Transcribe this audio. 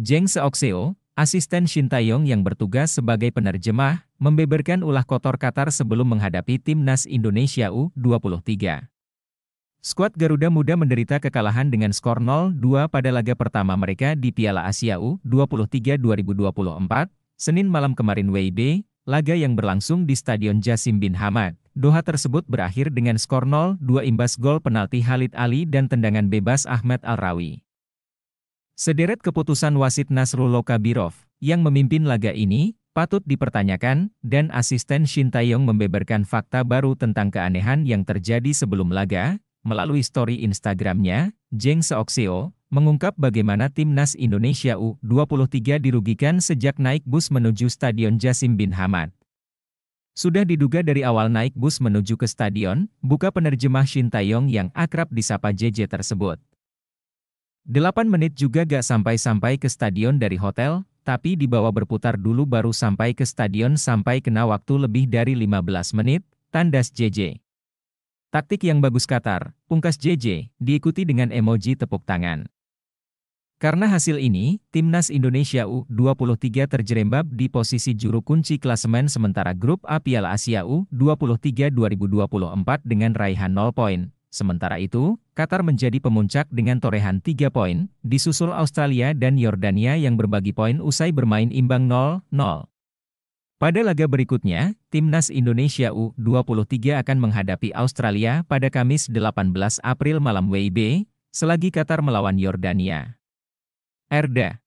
Jeng Seokseo, asisten Shin Taeyong yang bertugas sebagai penerjemah, membeberkan ulah kotor Qatar sebelum menghadapi timnas Indonesia U23. Skuad Garuda Muda menderita kekalahan dengan skor 0-2 pada laga pertama mereka di Piala Asia U23 2024, Senin malam kemarin WIB, laga yang berlangsung di Stadion Jasim bin Hamad. Doha tersebut berakhir dengan skor 0-2 imbas gol penalti Halid Ali dan tendangan bebas Ahmed Al-Rawi. Sederet keputusan wasit Nasrullah Kabirov, yang memimpin laga ini, patut dipertanyakan, dan asisten Shin Tae-yong membeberkan fakta baru tentang keanehan yang terjadi sebelum laga, melalui story Instagramnya, Jeng Seokseo, mengungkap bagaimana timnas Indonesia U23 dirugikan sejak naik bus menuju Stadion Jasim bin Hamad. Sudah diduga dari awal naik bus menuju ke stadion, buka penerjemah Shin Tae-yong yang akrab disapa JJ tersebut. 8 menit juga gak sampai-sampai ke stadion dari hotel, tapi dibawa berputar dulu baru sampai ke stadion sampai kena waktu lebih dari 15 menit, tandas JJ. Taktik yang bagus Qatar, pungkas JJ, diikuti dengan emoji tepuk tangan. Karena hasil ini, Timnas Indonesia U23 terjerembab di posisi juru kunci klasemen sementara Grup A Piala Asia U23 2024 dengan raihan 0 poin, Sementara itu, Qatar menjadi pemuncak dengan torehan 3 poin, disusul Australia dan Yordania yang berbagi poin usai bermain imbang 0-0. Pada laga berikutnya, Timnas Indonesia U23 akan menghadapi Australia pada Kamis 18 April malam WIB, selagi Qatar melawan Yordania. Erda